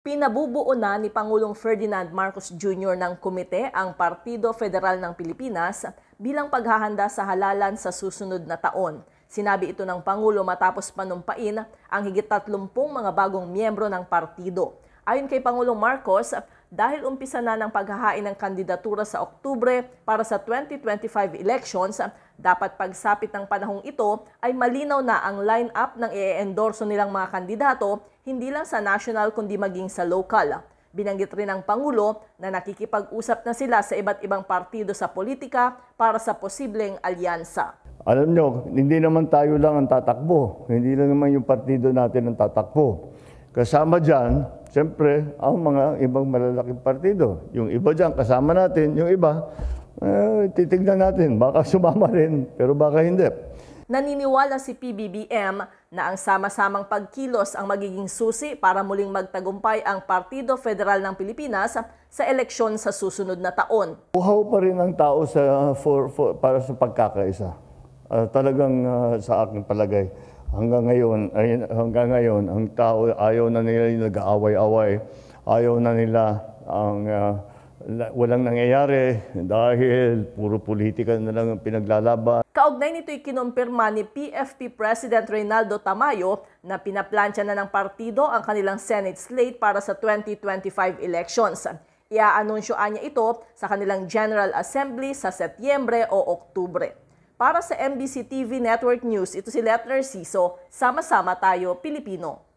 Pinabubuo na ni Pangulong Ferdinand Marcos Jr. ng komite ang Partido Federal ng Pilipinas bilang paghahanda sa halalan sa susunod na taon. Sinabi ito ng Pangulo matapos panumpain ang higit 30 mga bagong miyembro ng partido. Ayon kay Pangulong Marcos, dahil umpisa na ng paghahain ng kandidatura sa Oktubre para sa 2025 elections, dapat pagsapit ng panahong ito ay malinaw na ang line-up ng i-endorso nilang mga kandidato hindi lang sa national kundi maging sa local. Binanggit rin ng Pangulo na nakikipag-usap na sila sa iba't ibang partido sa politika para sa posibleng alyansa. Alam nyo, hindi naman tayo lang ang tatakbo. Hindi lang naman yung partido natin ang tatakbo. Kasama dyan, siyempre, ang mga ibang malalaking partido. Yung iba dyan, kasama natin. Yung iba, eh, titignan natin. Baka sumama rin, pero baka hindi naniniwala si PBBM na ang sama-samang pagkilos ang magiging susi para muling magtagumpay ang Partido Federal ng Pilipinas sa eleksyon sa susunod na taon. Uhaw pa rin ang tao sa, for, for, para sa pagkakaisa. Uh, talagang uh, sa aking palagay, hanggang ngayon, ay, hanggang ngayon ang tao ayaw na nila yung nag-aaway-away, ayaw na nila ang... Uh, walang nangyayari dahil puro politika na lang ang pinaglalaban. Kaugnay nito'y kinumpirma ni PFP President Reynaldo Tamayo na pinaplansya na ng partido ang kanilang Senate slate para sa 2025 elections. Iaanunsyoan niya ito sa kanilang General Assembly sa Setyembre o Oktubre. Para sa MBC TV Network News, ito si Letner Siso. Sama-sama tayo, Pilipino.